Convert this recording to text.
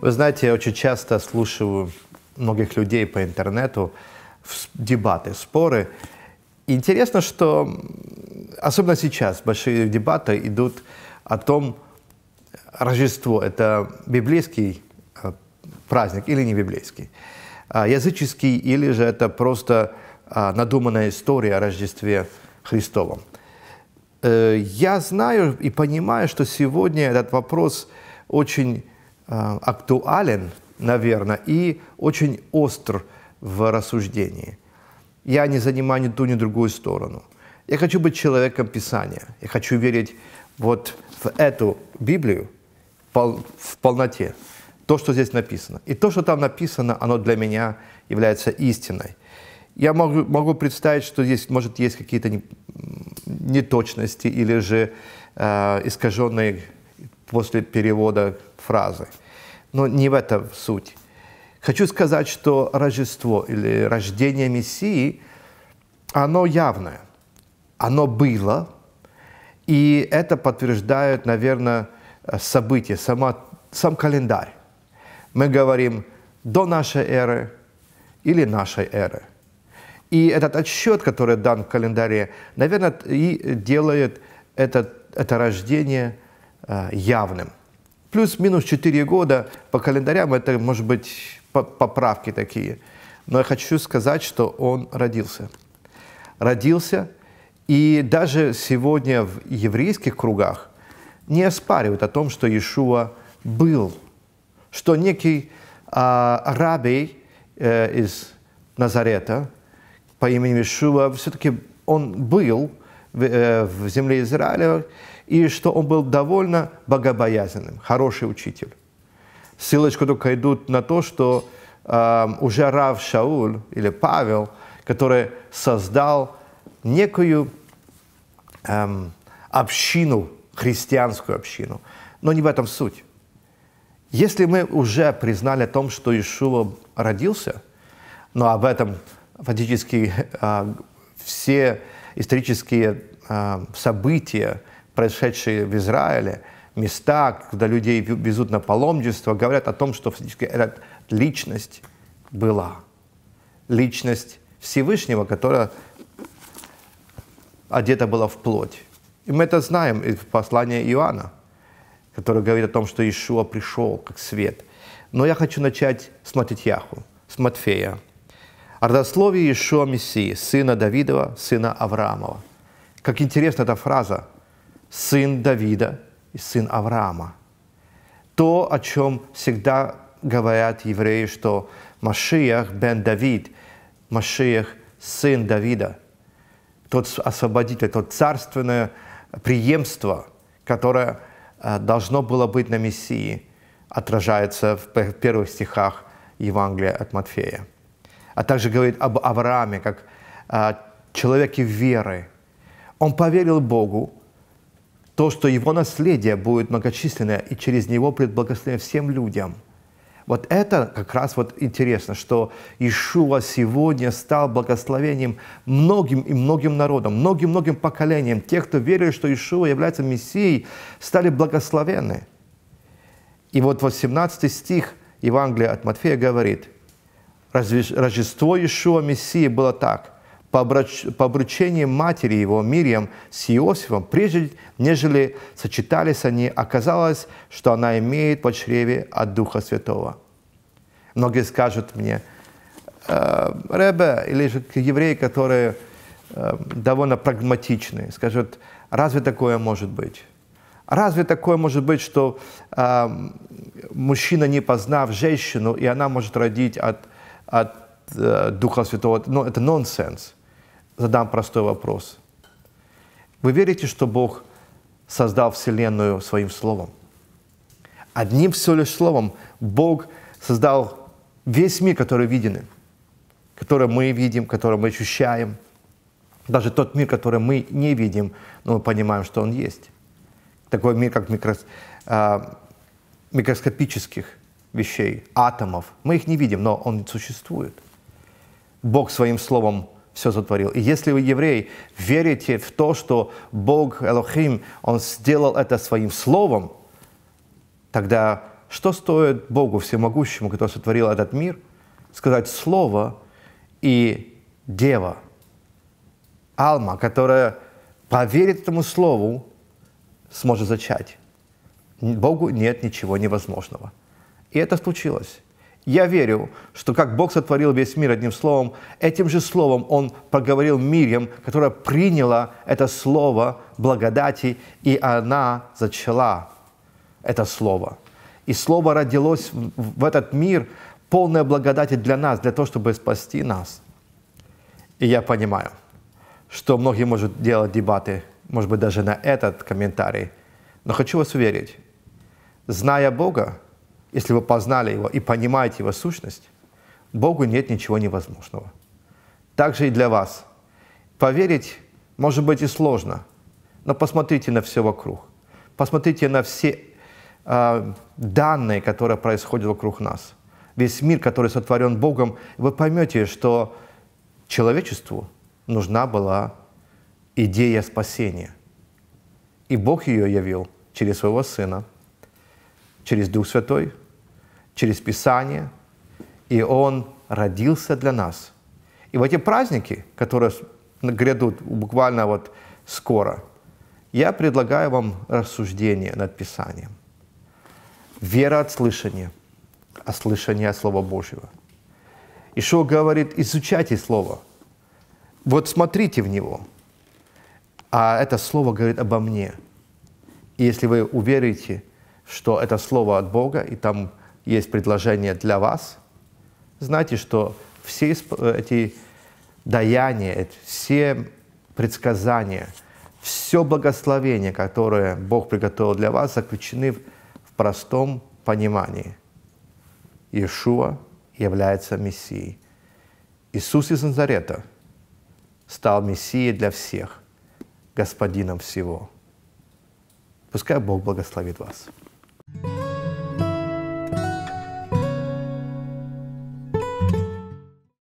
Вы знаете, я очень часто слушаю многих людей по интернету, дебаты, споры. Интересно, что особенно сейчас большие дебаты идут о том, Рождество – это библейский э, праздник или не библейский, а языческий или же это просто а, надуманная история о Рождестве Христовом. Э, я знаю и понимаю, что сегодня этот вопрос очень Э, актуален, наверное, и очень остр в рассуждении. Я не занимаю ни ту, ни другую сторону. Я хочу быть человеком Писания. Я хочу верить вот в эту Библию в полноте. То, что здесь написано. И то, что там написано, оно для меня является истиной. Я могу, могу представить, что здесь, может, есть какие-то неточности или же э, искаженные после перевода фразы но не в этом суть. Хочу сказать, что Рождество или рождение Мессии, оно явное. Оно было, и это подтверждает, наверное, события, сама, сам календарь. Мы говорим до нашей эры или нашей эры. И этот отсчет, который дан в календаре, наверное, и делает это это рождение э, явным. Плюс-минус 4 года по календарям это, может быть, поправки такие. Но я хочу сказать, что он родился. Родился, и даже сегодня в еврейских кругах не оспаривают о том, что Иешуа был, что некий а, рабей э, из Назарета по имени Иешуа все-таки он был – в, э, в земле Израиля и что он был довольно богобоязненным, хороший учитель. Ссылочку только идут на то, что э, уже Рав Шауль или Павел, который создал некую э, общину, христианскую общину, но не в этом суть. Если мы уже признали о том, что Ишуа родился, но об этом фактически э, все исторические а, события, происшедшие в Израиле, места, когда людей везут на паломничество, говорят о том, что эта личность была. Личность Всевышнего, которая одета была в плоть. И мы это знаем из послания Иоанна, который говорит о том, что Ишуа пришел как свет. Но я хочу начать с Матитьяху, с Матфея – Родословие Иешуа Мессии, сына Давидова, сына Авраамова. Как интересна эта фраза «сын Давида и сын Авраама». То, о чем всегда говорят евреи, что Машиях бен Давид, Машиях сын Давида, тот освободитель, тот царственное преемство, которое э, должно было быть на Мессии, отражается в первых стихах Евангелия от Матфея а также говорит об Аврааме, как о а, человеке веры. Он поверил Богу, то, что его наследие будет многочисленное, и через него будет благословение всем людям. Вот это как раз вот интересно, что Ишуа сегодня стал благословением многим и многим народам, многим-многим поколениям. Те, кто верили, что Ишуа является Мессией, стали благословены. И вот 18 стих Евангелия от Матфея говорит – Рождество Ишуа Мессии было так. По обручению матери его Мирием с Иосифом, прежде нежели сочетались они, оказалось, что она имеет по чреве от Духа Святого. Многие скажут мне, э, Ребе, или же евреи, которые э, довольно прагматичны, скажут, разве такое может быть? Разве такое может быть, что э, мужчина, не познав женщину, и она может родить от от э, Духа Святого, но ну, это нонсенс. Задам простой вопрос. Вы верите, что Бог создал Вселенную своим словом? Одним всего лишь словом Бог создал весь мир, который виден, который мы видим, который мы ощущаем, даже тот мир, который мы не видим, но мы понимаем, что он есть. Такой мир, как микро, э, микроскопических вещей, атомов. Мы их не видим, но он существует. Бог своим словом все сотворил. И если вы, евреи, верите в то, что Бог Элохим, Он сделал это своим словом, тогда что стоит Богу Всемогущему, который сотворил этот мир, сказать слово и дева, алма, которая поверит этому слову, сможет зачать. Богу нет ничего невозможного. И это случилось. Я верю, что как Бог сотворил весь мир одним словом, этим же словом Он проговорил Мирьям, которая приняла это слово благодати, и она зачала это слово. И слово родилось в этот мир, полное благодати для нас, для того, чтобы спасти нас. И я понимаю, что многие могут делать дебаты, может быть, даже на этот комментарий. Но хочу вас уверить, зная Бога, если вы познали его и понимаете его сущность, Богу нет ничего невозможного. Так же и для вас. Поверить, может быть, и сложно, но посмотрите на все вокруг. Посмотрите на все э, данные, которые происходят вокруг нас. Весь мир, который сотворен Богом, вы поймете, что человечеству нужна была идея спасения. И Бог ее явил через своего Сына, через Дух Святой – через Писание, и Он родился для нас. И в эти праздники, которые грядут буквально вот скоро, я предлагаю вам рассуждение над Писанием. Вера от слышания, а слышание от Слова Божьего. И что говорит, изучайте Слово, вот смотрите в него. А это Слово говорит обо мне. И если вы уверите, что это Слово от Бога, и там есть предложение для вас. Знайте, что все э, эти даяния, все предсказания, все благословения, которые Бог приготовил для вас, заключены в простом понимании. Иешуа является Мессией. Иисус из Назарета стал Мессией для всех, Господином всего. Пускай Бог благословит вас. thank you